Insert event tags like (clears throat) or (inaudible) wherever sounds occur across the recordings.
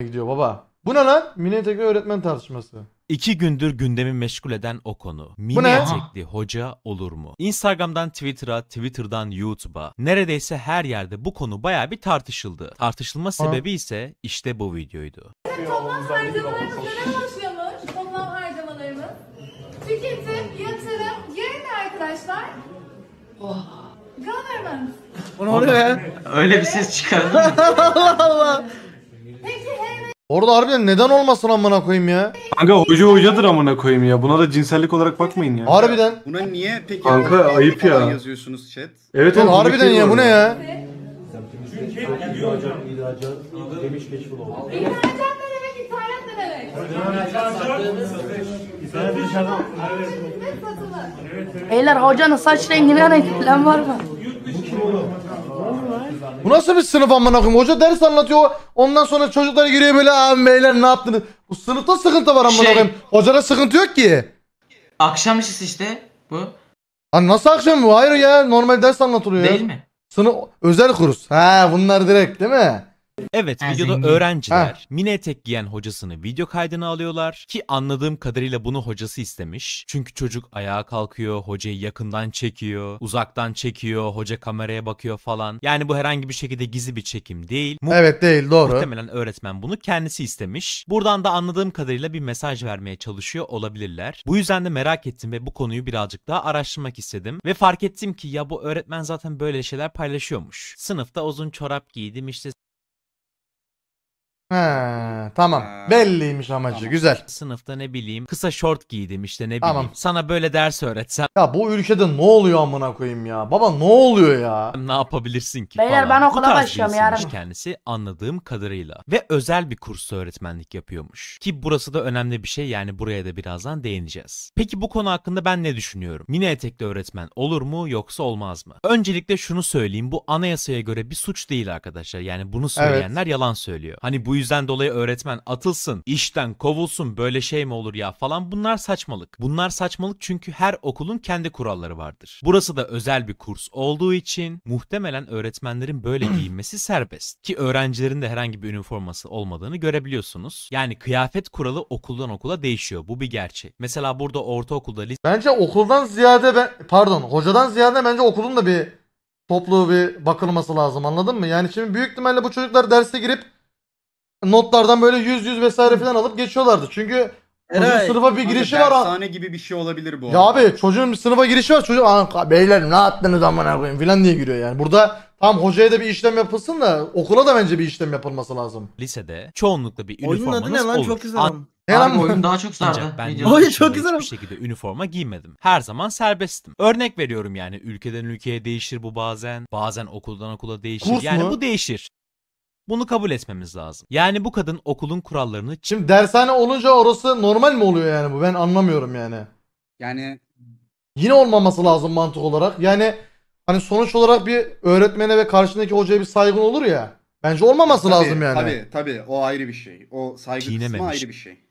gidiyor baba. Bu ne lan? Mini Tekli öğretmen tartışması. İki gündür gündemi meşgul eden o konu. Mini ne? etekli hoca olur mu? Instagram'dan Twitter'a, Twitter'dan YouTube'a neredeyse her yerde bu konu baya bir tartışıldı. Tartışılma sebebi ise işte bu videoydu. Toplam harcamalarımız neden başlamış? Toplam harcamalarımız. Tüketim, yatırım, yerine arkadaşlar. Government. Bu ne oluyor ya? Öyle bir ses çıkardı. (laughs) Allah Allah. Orada harbiden neden olmasın amına koyayım ya? Kanka hoca hocadır amına koyayım ya. Buna da cinsellik olarak bakmayın ya. Harbiden. Buna niye peki? Kanka ayıp ya. Yazıyorsunuz chat. Evet oğlum. Harbiden ya bu ne ya? Beyler hocanın saç rengine renk plan var mı? Bu nasıl bir sınıf amına koyayım? Hoca ders anlatıyor. Ondan sonra çocuklar giriyor böyle abi beyler ne yaptınız? Bu sınıfta sıkıntı var amına Şey- Hocada sıkıntı yok ki. Akşam işisi işte bu. Lan nasıl akşam bu? Hayır ya normal ders anlatılıyor Değil mi? Sınıf özel kurs. Ha bunlar direkt değil mi? Evet Ha, videoda zengin. öğrenciler Ha. mini etek giyen hocasını video kaydına alıyorlar ki anladığım kadarıyla bunu hocası istemiş. Çünkü çocuk ayağa kalkıyor, hocayı yakından çekiyor, uzaktan çekiyor, hoca kameraya bakıyor falan. Yani bu herhangi bir şekilde gizli bir çekim değil. Mu- Evet değil doğru. Muhtemelen öğretmen bunu kendisi istemiş. Buradan da anladığım kadarıyla bir mesaj vermeye çalışıyor olabilirler. Bu yüzden de merak ettim ve bu konuyu birazcık daha araştırmak istedim. Ve fark ettim ki ya bu öğretmen zaten böyle şeyler paylaşıyormuş. Sınıfta uzun çorap giydim işte He, tamam. Ha. Belliymiş amacı. Tamam. Güzel. Sınıfta ne bileyim kısa şort giydim işte ne bileyim. Tamam. Sana böyle ders öğretsem Ya bu ülkede ne oluyor amına koyayım ya? Baba ne oluyor ya? ne yapabilirsin ki Beyler, falan. ben okula Bu tarz başlıyorum yarın. kendisi anladığım kadarıyla. Ve özel bir kursta öğretmenlik yapıyormuş. Ki burası da önemli bir şey yani buraya da birazdan değineceğiz. Peki bu konu hakkında ben ne düşünüyorum? Mini etekli öğretmen olur mu yoksa olmaz mı? Öncelikle şunu söyleyeyim bu anayasaya göre bir suç değil arkadaşlar. Yani bunu söyleyenler yalan söylüyor. Hani bu bu yüzden dolayı öğretmen atılsın, işten kovulsun böyle şey mi olur ya falan bunlar saçmalık. Bunlar saçmalık çünkü her okulun kendi kuralları vardır. Burası da özel bir kurs olduğu için muhtemelen öğretmenlerin böyle (clears throat) giyinmesi serbest. Ki öğrencilerin de herhangi bir üniforması olmadığını görebiliyorsunuz. Yani kıyafet kuralı okuldan okula değişiyor. Bu bir gerçek. Mesela burada ortaokulda Bence okuldan ziyade ben... Pardon hocadan ziyade bence okulun da bir toplu bir bakılması lazım anladın mı? Yani şimdi büyük ihtimalle bu çocuklar derse girip notlardan böyle yüz yüz vesaire falan alıp geçiyorlardı. Çünkü çocuğun sınıfa bir girişi var. ha- Dershane gibi bir şey olabilir bu. Ya abi çocuğun bir sınıfa girişi var. Çocuk "Aa, beyler ne yaptınız amına koyayım falan diye giriyor yani. Burada tam hocaya da bir işlem yapılsın da okula da bence bir işlem yapılması lazım. lisede çoğunlukla bir Oyunun adı ne lan? olur. Çok güzel. ama. Ne lan oyun daha çok sardı. Ancak ben Videoda. çok güzel. hiçbir şekilde üniforma giymedim. Her zaman serbesttim. Örnek veriyorum yani ülkeden ülkeye değişir bu bazen. Bazen okuldan okula değişir. Kurs yani mu? bu değişir. Bunu kabul etmemiz lazım. Yani bu kadın okulun kurallarını... Şimdi dershane olunca orası normal mi oluyor yani bu? Ben anlamıyorum yani. Yani yine olmaması lazım mantık olarak. Yani hani sonuç olarak bir öğretmene ve karşındaki hocaya bir saygın olur ya. Bence olmaması tabii, lazım yani. Tabii tabii o ayrı bir şey. O saygı kısmı ayrı bir şey.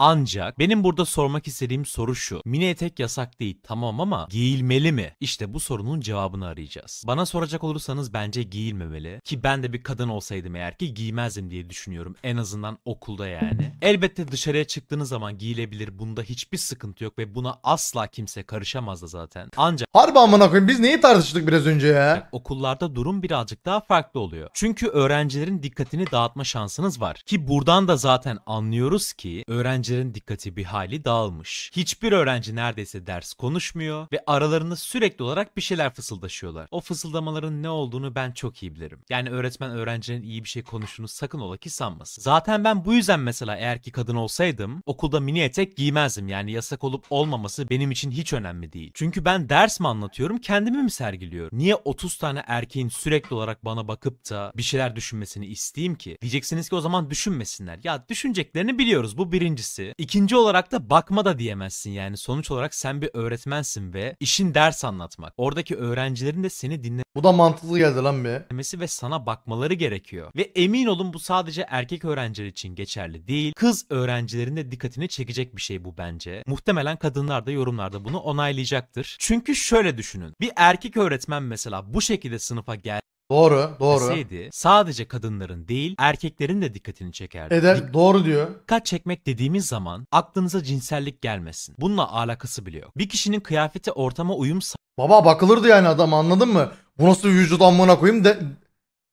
Ancak benim burada sormak istediğim soru şu. Mini etek yasak değil tamam ama giyilmeli mi? İşte bu sorunun cevabını arayacağız. Bana soracak olursanız bence giyilmemeli. Ki ben de bir kadın olsaydım eğer ki giymezdim diye düşünüyorum. En azından okulda yani. Elbette dışarıya çıktığınız zaman giyilebilir. Bunda hiçbir sıkıntı yok ve buna asla kimse karışamaz da zaten. Ancak Harbi amına koyayım biz neyi tartıştık biraz önce ya? okullarda durum birazcık daha farklı oluyor. Çünkü öğrencilerin dikkatini dağıtma şansınız var. Ki buradan da zaten anlıyoruz ki öğrenci öğrencilerin dikkati bir hali dağılmış. Hiçbir öğrenci neredeyse ders konuşmuyor ve aralarında sürekli olarak bir şeyler fısıldaşıyorlar. O fısıldamaların ne olduğunu ben çok iyi bilirim. Yani öğretmen öğrencinin iyi bir şey konuştuğunu sakın ola ki sanmasın. Zaten ben bu yüzden mesela eğer ki kadın olsaydım okulda mini etek giymezdim. Yani yasak olup olmaması benim için hiç önemli değil. Çünkü ben ders mi anlatıyorum kendimi mi sergiliyorum? Niye 30 tane erkeğin sürekli olarak bana bakıp da bir şeyler düşünmesini isteyeyim ki? Diyeceksiniz ki o zaman düşünmesinler. Ya düşüneceklerini biliyoruz bu birincisi birisi. İkinci olarak da bakma da diyemezsin yani. Sonuç olarak sen bir öğretmensin ve işin ders anlatmak. Oradaki öğrencilerin de seni dinle Bu da mantıklı geldi lan be. dinlemesi ve sana bakmaları gerekiyor. Ve emin olun bu sadece erkek öğrenciler için geçerli değil. Kız öğrencilerin de dikkatini çekecek bir şey bu bence. Muhtemelen kadınlar da yorumlarda bunu onaylayacaktır. Çünkü şöyle düşünün. Bir erkek öğretmen mesela bu şekilde sınıfa gel Doğru, doğru. Deseydi, sadece kadınların değil erkeklerin de dikkatini çekerdi. Eder, doğru diyor. Dikkat çekmek dediğimiz zaman aklınıza cinsellik gelmesin. Bununla alakası bile yok. Bir kişinin kıyafeti ortama uyum Baba bakılırdı yani adam anladın mı? Bu nasıl vücut amına koyayım de,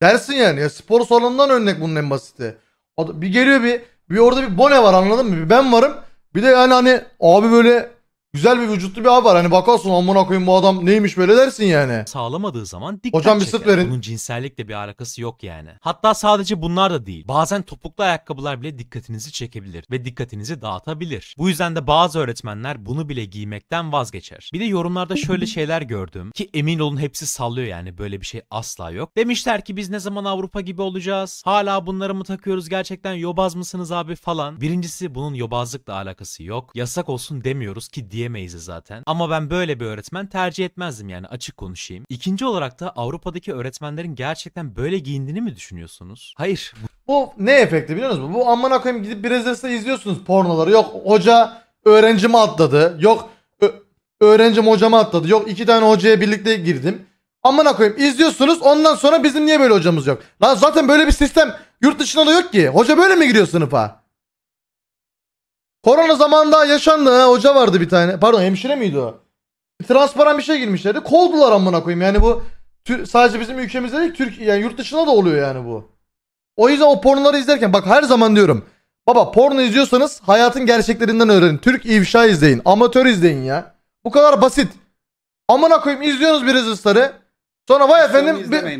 dersin yani. Ya spor salonundan örnek bunun en basiti. Bir geliyor bir bir orada bir bone var anladın mı? Bir ben varım. Bir de yani hani abi böyle güzel bir vücutlu bir abi var. Hani bakarsın amına koyayım bu adam neymiş böyle dersin yani. Sağlamadığı zaman dikkat Hocam bir çeker. sırt verin. Bunun cinsellikle bir alakası yok yani. Hatta sadece bunlar da değil. Bazen topuklu ayakkabılar bile dikkatinizi çekebilir ve dikkatinizi dağıtabilir. Bu yüzden de bazı öğretmenler bunu bile giymekten vazgeçer. Bir de yorumlarda şöyle şeyler gördüm ki emin olun hepsi sallıyor yani böyle bir şey asla yok. Demişler ki biz ne zaman Avrupa gibi olacağız? Hala bunları mı takıyoruz gerçekten yobaz mısınız abi falan. Birincisi bunun yobazlıkla alakası yok. Yasak olsun demiyoruz ki diye diyemeyiz zaten. Ama ben böyle bir öğretmen tercih etmezdim yani açık konuşayım. İkinci olarak da Avrupa'daki öğretmenlerin gerçekten böyle giyindiğini mi düşünüyorsunuz? Hayır. Bu ne efekti biliyor musunuz? Bu aman koyayım gidip bir Brezilya'da izliyorsunuz pornoları. Yok hoca öğrencimi atladı. Yok öğrencim hocama atladı. Yok iki tane hocaya birlikte girdim. aman koyayım izliyorsunuz ondan sonra bizim niye böyle hocamız yok? Lan zaten böyle bir sistem yurt dışında da yok ki. Hoca böyle mi giriyor sınıfa? Korona zamanında yaşandı ha, hoca vardı bir tane. Pardon hemşire miydi o? Transparan bir şey girmişlerdi. Kovdular amına koyayım. Yani bu sadece bizim ülkemizde değil, Türkiye yani yurt dışında da oluyor yani bu. O yüzden o pornoları izlerken bak her zaman diyorum. Baba porno izliyorsanız hayatın gerçeklerinden öğrenin. Türk ifşa izleyin. Amatör izleyin ya. Bu kadar basit. Amına koyayım izliyorsunuz bir Resistları. Sonra vay efendim. Bi-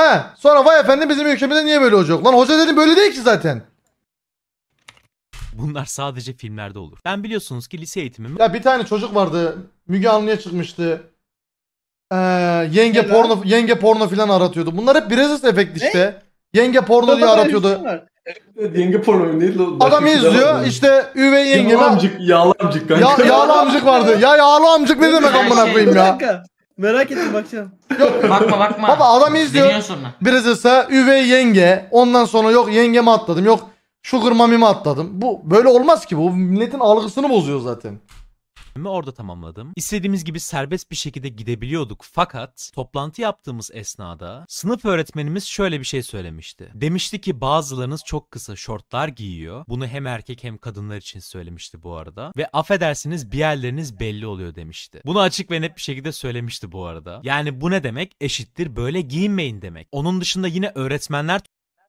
He, sonra vay efendim bizim ülkemizde niye böyle olacak? Lan hoca dedim böyle değil ki zaten. Bunlar sadece filmlerde olur. Ben biliyorsunuz ki lise eğitimim. Ya bir tane çocuk vardı. Müge Anlı'ya çıkmıştı. Ee, yenge Helal. porno yenge porno filan aratıyordu. Bunlar hep Brezis efekt işte. Yenge porno diye aratıyordu. Şey yenge porno neydi? Adam şey izliyor vardı. işte üvey yenge. Yağlı amcık, yağlı amcık kanka. Ya, yağlı amcık vardı. Ya yağlı amcık ne demek amına Bir koyayım ya. dakika. Merak ettim bakacağım. Yok Bakma bakma. Baba adam izliyor. Deniyor sonra. üvey yenge. Ondan sonra yok yenge mi atladım. Yok şu kırmamimi atladım. Bu böyle olmaz ki. Bu milletin algısını bozuyor zaten. Bölümü orada tamamladım. İstediğimiz gibi serbest bir şekilde gidebiliyorduk fakat toplantı yaptığımız esnada sınıf öğretmenimiz şöyle bir şey söylemişti. Demişti ki bazılarınız çok kısa şortlar giyiyor. Bunu hem erkek hem kadınlar için söylemişti bu arada. Ve affedersiniz bir yerleriniz belli oluyor demişti. Bunu açık ve net bir şekilde söylemişti bu arada. Yani bu ne demek? Eşittir böyle giyinmeyin demek. Onun dışında yine öğretmenler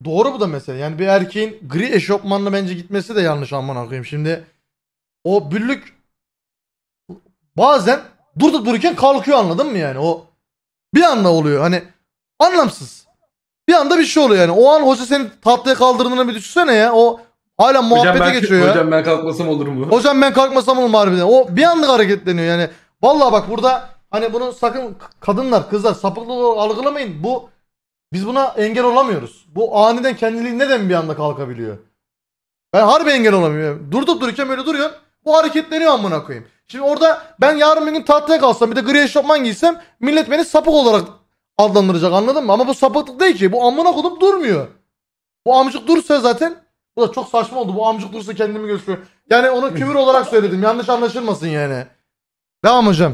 Doğru bu da mesela. Yani bir erkeğin gri eşofmanla bence gitmesi de yanlış amına koyayım. Şimdi o büllük bazen durdu dururken kalkıyor anladın mı yani? O bir anda oluyor. Hani anlamsız. Bir anda bir şey oluyor yani. O an hoca seni tahtaya kaldırdığını bir düşünsene ya. O hala muhabbete hocam ben, geçiyor ya. Hocam ben kalkmasam olur mu? Hocam ben kalkmasam olur mu harbiden? O bir anda hareketleniyor yani. Vallahi bak burada hani bunu sakın kadınlar kızlar sapıklı olarak algılamayın. Bu biz buna engel olamıyoruz. Bu aniden kendiliği neden bir anda kalkabiliyor? Ben harbi engel olamıyorum. Durdup dururken böyle duruyor. Bu hareketleniyor amına koyayım. Şimdi orada ben yarın bir gün tahtaya kalsam bir de gri eşofman giysem millet beni sapık olarak adlandıracak anladın mı? Ama bu sapıklık değil ki. Bu amına koyup durmuyor. Bu amcık dursa zaten bu da çok saçma oldu. Bu amcık dursa kendimi gösteriyor. Yani onu küfür olarak söyledim. Yanlış anlaşılmasın yani. Devam hocam.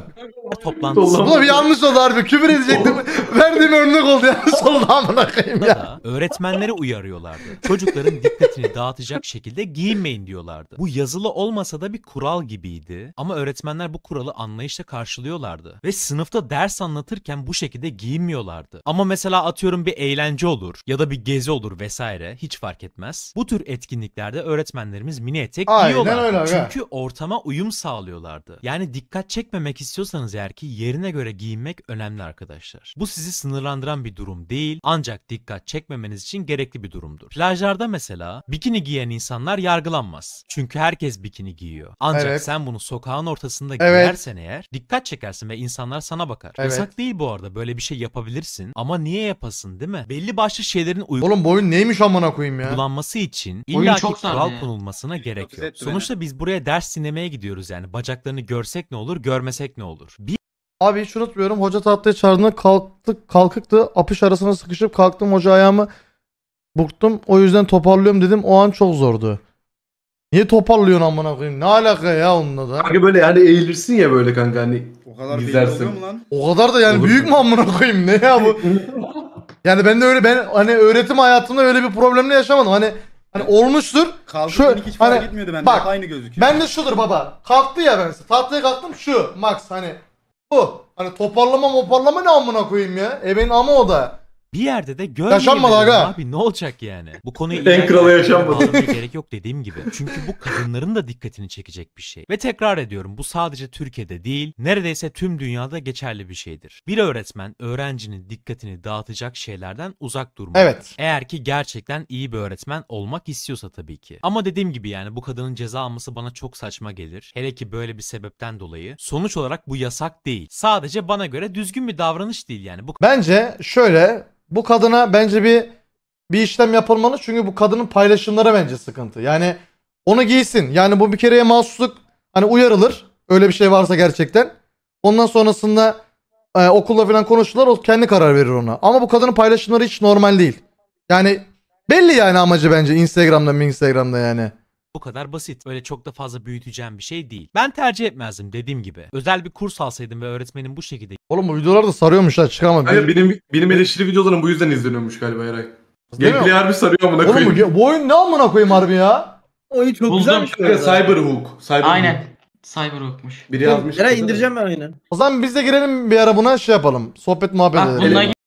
toplantısı. Bu da bir yanlış oldu harbi. Küfür edecektim. Verdiğim örnek oldu ya. (laughs) Solda amına koyayım ya. öğretmenleri uyarıyorlardı. Çocukların dikkatini dağıtacak şekilde giyinmeyin diyorlardı. Bu yazılı olmasa da bir kural gibiydi. Ama öğretmenler bu kuralı anlayışla karşılıyorlardı. Ve sınıfta ders anlatırken bu şekilde giyinmiyorlardı. Ama mesela atıyorum bir eğlence olur ya da bir gezi olur vesaire hiç fark etmez. Bu tür etkinliklerde öğretmenlerimiz mini etek Aynen öyle Çünkü ortama uyum sağlıyorlardı. Yani dikkat çekmemek istiyorsanız eğer ki yerine göre giyinmek önemli arkadaşlar. Bu sizi sınırlandıran bir durum değil ancak dikkat çekmemeniz için gerekli bir durumdur. Plajlarda mesela bikini giyen insanlar yargılanmaz. Çünkü herkes bikini giyiyor. Ancak Evet. sen bunu sokağın ortasında Evet. giyersen eğer dikkat çekersin ve insanlar sana bakar. Evet. Yasak değil bu arada böyle bir şey yapabilirsin ama niye yapasın değil mi? Belli başlı şeylerin uygun Oğlum bu neymiş amına koyayım ya? kullanması için Oyun illaki çok kural konulmasına gerek yok. etti beni. Sonuçta biz buraya ders dinlemeye gidiyoruz yani. Bacaklarını görsek ne olur, görmesek ne olur? Bir Abi hiç unutmuyorum hoca tahtaya çağırdığında kalktık, kalkıktı. Apış arasına sıkışıp kalktım hoca ayağımı burktum. O yüzden toparlıyorum dedim. O an çok zordu. Niye toparlıyorsun amına koyayım? Ne alaka ya onunla da? Kanka böyle yani eğilirsin ya böyle kanka hani O kadar belli mu lan? O kadar da yani Olur. büyük mü amına koyayım? Ne ya bu? (laughs) yani ben de öyle ben hani öğretim hayatımda öyle bir problemle yaşamadım. Hani hani olmuştur. Kalkıp Şöyle, hiç hani- gitmiyordu bende. bak, aynı gözüküyor. Ben de şudur baba. Kalktı ya ben. Tahtaya kalktım şu. Max hani bu. Hani toparlama moparlama ne amına koyayım ya. E Ebenin ama o da bir yerde de görmeyelim. Yaşanmadı aga. Abi ne olacak yani? Bu konuyu (laughs) en kralı yaşanmadı. gerek yok dediğim gibi. Çünkü bu kadınların da dikkatini çekecek bir şey. Ve tekrar ediyorum bu sadece Türkiye'de değil neredeyse tüm dünyada geçerli bir şeydir. Bir öğretmen öğrencinin dikkatini dağıtacak şeylerden uzak durmalı. Evet. Eğer ki gerçekten iyi bir öğretmen olmak istiyorsa tabii ki. Ama dediğim gibi yani bu kadının ceza alması bana çok saçma gelir. Hele ki böyle bir sebepten dolayı. Sonuç olarak bu yasak değil. Sadece bana göre düzgün bir davranış değil yani. Bu... Bence şöyle bu kadına bence bir bir işlem yapılmalı. Çünkü bu kadının paylaşımları bence sıkıntı. Yani onu giysin. Yani bu bir kereye mahsusluk hani uyarılır. Öyle bir şey varsa gerçekten. Ondan sonrasında e, okulla falan konuşurlar. O kendi karar verir ona. Ama bu kadının paylaşımları hiç normal değil. Yani belli yani amacı bence Instagram'da, mı Instagram'da yani. Bu kadar basit. Öyle çok da fazla büyüteceğim bir şey değil. Ben tercih etmezdim dediğim gibi. Özel bir kurs alsaydım ve öğretmenin bu şekilde... Oğlum bu videolar da sarıyormuş lan çıkamam. Hayır benim, benim eleştiri videolarım bu yüzden izleniyormuş galiba Eray. Gameplay harbi sarıyor amına koyayım. Oğlum bu, bu oyun ne amına koyayım harbi ya? Oyun çok Buldum güzelmiş. Buldum Cyberhook. Cyber Aynen. Cyberhook'muş. Biri yazmış. Eray indireceğim ben oyunu. O zaman biz de girelim bir ara buna şey yapalım. Sohbet muhabbet edelim.